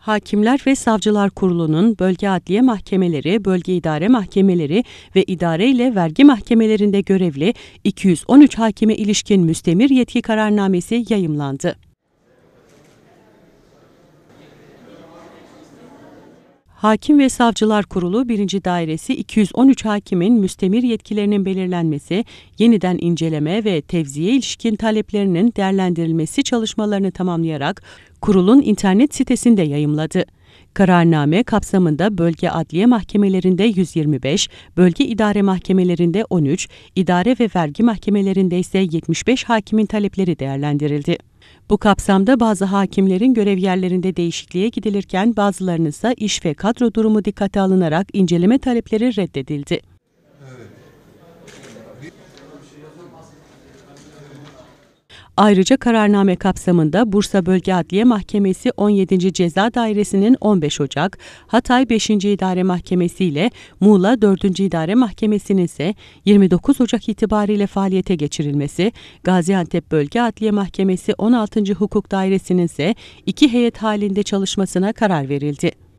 Hakimler ve Savcılar Kurulu'nun bölge adliye mahkemeleri, bölge idare mahkemeleri ve idare ile vergi mahkemelerinde görevli 213 hakime ilişkin müstemir yetki kararnamesi yayımlandı. Hakim ve Savcılar Kurulu 1. Dairesi 213 hakimin müstemir yetkilerinin belirlenmesi, yeniden inceleme ve tevziye ilişkin taleplerinin değerlendirilmesi çalışmalarını tamamlayarak kurulun internet sitesinde yayımladı. Kararname kapsamında bölge adliye mahkemelerinde 125, bölge idare mahkemelerinde 13, idare ve vergi mahkemelerinde ise 75 hakimin talepleri değerlendirildi. Bu kapsamda bazı hakimlerin görev yerlerinde değişikliğe gidilirken bazılarının ise iş ve kadro durumu dikkate alınarak inceleme talepleri reddedildi. Ayrıca kararname kapsamında Bursa Bölge Adliye Mahkemesi 17. Ceza Dairesi'nin 15 Ocak, Hatay 5. İdare Mahkemesi ile Muğla 4. İdare Mahkemesi'nin ise 29 Ocak itibariyle faaliyete geçirilmesi, Gaziantep Bölge Adliye Mahkemesi 16. Hukuk Dairesi'nin ise iki heyet halinde çalışmasına karar verildi.